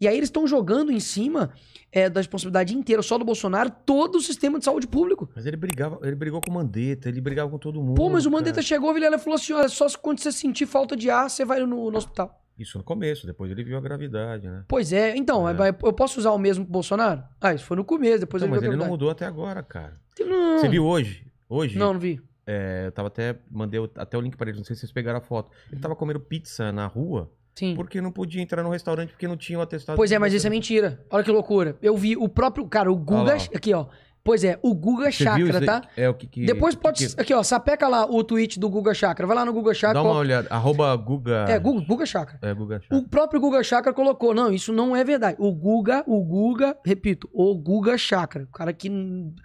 E aí eles estão jogando em cima é, da responsabilidade inteira só do Bolsonaro todo o sistema de saúde público. Mas ele brigava, ele brigou com o Mandetta, ele brigava com todo mundo. Pô, mas o Mandetta cara. chegou, Vilela falou assim: olha, só quando você sentir falta de ar, você vai no, no hospital. Isso no começo, depois ele viu a gravidade, né? Pois é, então, é. eu posso usar o mesmo pro Bolsonaro? Ah, isso foi no começo, depois não, ele mas a ele não mudou até agora, cara. Não. Você viu hoje? Hoje? Não, não vi. É, eu tava até. Mandei até o link para ele não sei se vocês pegaram a foto. Ele tava comendo pizza na rua. Sim. Porque não podia entrar no restaurante porque não tinha o atestado. Pois é, mas isso é mentira. Olha que loucura. Eu vi o próprio. Cara, o Guga. Ah aqui, ó. Pois é, o Guga Você Chakra, tá? É o que. que Depois pode. que... Aqui, ó, sapeca lá o tweet do Guga Chakra. Vai lá no Guga Chakra. Dá uma ó... olhada. Arroba Guga. É, Guga, Guga Chakra. É, Guga Chakra. O próprio Guga Chakra colocou. Não, isso não é verdade. O Guga, o Guga, repito, o Guga Chakra. O cara que,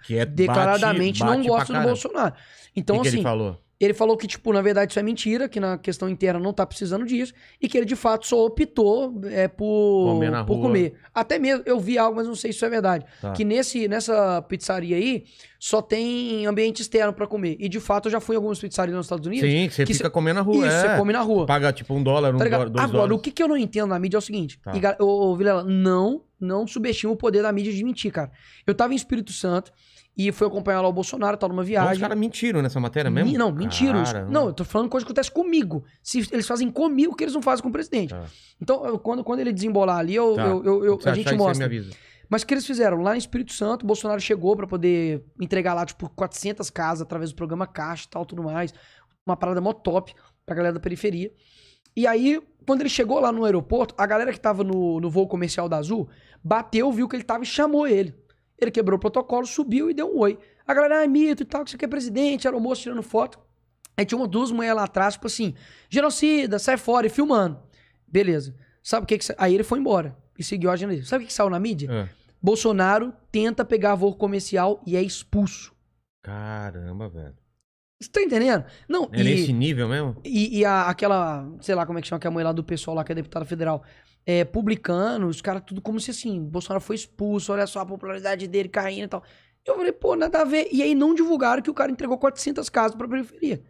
que é, declaradamente bate, bate não gosta do Bolsonaro. Então, que assim. Que ele assim, falou? Ele falou que, tipo, na verdade isso é mentira, que na questão interna não tá precisando disso, e que ele de fato só optou é, por, comer, por rua. comer. Até mesmo, eu vi algo, mas não sei se isso é verdade. Tá. Que nesse, nessa pizzaria aí, só tem ambiente externo para comer. E de fato eu já fui em algumas pizzarias nos Estados Unidos. Sim, que você que fica cê... comendo na rua. Isso, é. você come na rua. Paga tipo um dólar, um tá dólar, dois Agora, dólares. o que, que eu não entendo na mídia é o seguinte, tá. e, ô, ô Vilela, não não subestima o poder da mídia de mentir, cara. Eu tava em Espírito Santo e fui acompanhar lá o Bolsonaro, tava tá numa viagem. Então, os caras mentiram nessa matéria mesmo? não, mentiram. Não, eu tô falando coisa que acontece comigo. Se eles fazem comigo o que eles não fazem com o presidente. Tá. Então, eu, quando, quando ele desembolar ali, eu, tá. eu, eu, eu a gente mostra. Mas o que eles fizeram? Lá em Espírito Santo, o Bolsonaro chegou para poder entregar lá, tipo, 400 casas através do programa Caixa e tal, tudo mais. Uma parada mó top pra galera da periferia. E aí, quando ele chegou lá no aeroporto, a galera que tava no, no voo comercial da Azul bateu, viu que ele tava e chamou ele. Ele quebrou o protocolo, subiu e deu um oi. A galera, ah, mito e tal, que isso aqui é presidente, era o moço tirando foto. Aí tinha uma duas mulheres lá atrás, tipo assim, genocida, sai fora e filmando. Beleza. Sabe o que que... Aí ele foi embora e seguiu a agenda dele. Sabe o que que saiu na mídia? É. Bolsonaro tenta pegar voo comercial e é expulso. Caramba, velho. Você tá entendendo? Não, é e, nesse nível mesmo? E, e a, aquela, sei lá como é que chama, que é a mãe lá do pessoal lá, que é deputada federal, é, publicando, os caras tudo como se assim, Bolsonaro foi expulso, olha só a popularidade dele caindo e tal. Eu falei, pô, nada a ver. E aí não divulgaram que o cara entregou 400 casas pra periferia.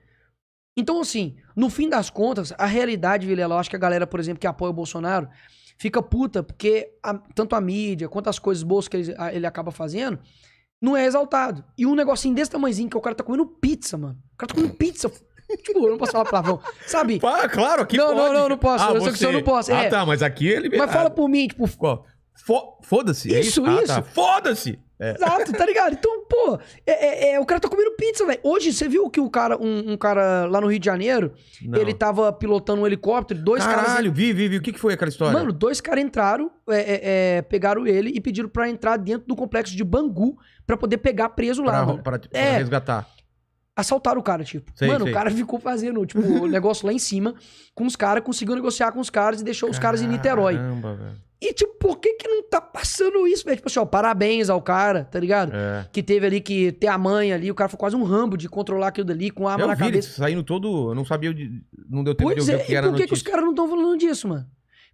Então, assim, no fim das contas, a realidade, Vilela, eu acho que a galera, por exemplo, que apoia o Bolsonaro, fica puta porque a, tanto a mídia quanto as coisas boas que ele, a, ele acaba fazendo não é exaltado. E um negocinho desse tamanhozinho, que é o cara tá comendo pizza, mano. O cara tá comendo pizza. Tipo, eu não posso falar palavrão. Sabe? Ah, claro, aqui não, pode. Não, não, não posso. Ah, eu você... que eu não posso. Ah, é. tá, mas aqui ele. Mas fala ah, por mim, tipo. Foda-se. Isso, é isso. isso. Ah, tá. Foda-se. É. Exato, tá ligado? Então, pô, é, é, é, o cara tá comendo pizza, velho. Hoje, você viu que o cara, um, um, cara lá no Rio de Janeiro, Não. ele tava pilotando um helicóptero, dois Caralho, caras. Caralho, vi, vi, vi. O que, que foi aquela história? Mano, dois caras entraram, é, é, pegaram ele e pediram para entrar dentro do complexo de Bangu para poder pegar preso lá. Pra, pra, pra é, resgatar assaltaram o cara, tipo. Sei, mano, sei. o cara ficou fazendo, tipo, o negócio lá em cima, com os caras, conseguiu negociar com os caras e deixou Caramba, os caras em Niterói. Caramba, velho. E, tipo, por que que não tá passando isso, velho? Tipo assim, ó, parabéns ao cara, tá ligado? É. Que teve ali que ter a mãe ali, o cara foi quase um rambo de controlar aquilo dali com a arma eu na vi cabeça. Ele saindo todo. Eu não sabia, não deu tempo pois de ouvir é, o que era Por que, que os caras não estão falando disso, mano?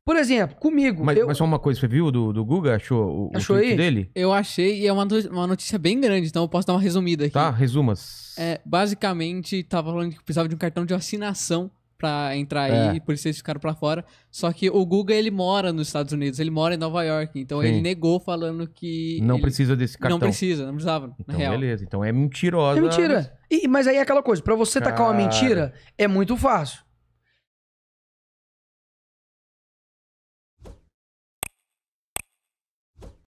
Por exemplo, comigo. Mas, eu... mas, só uma coisa, você viu do, do Guga? Achou o, Achou o tweet aí? dele? Eu achei, e é uma, uma notícia bem grande, então eu posso dar uma resumida aqui. Tá, resumas. É, basicamente, tava falando que precisava de um cartão de assinação para entrar é. aí, por isso eles ficaram para fora. Só que o Guga, ele mora nos Estados Unidos, ele mora em Nova York, então Sim. ele negou falando que... Não precisa desse cartão. Não precisa, não precisava, então, na real. beleza, então é mentirosa. É mentira. E, mas aí é aquela coisa, para você Cara... tacar uma mentira, é muito fácil.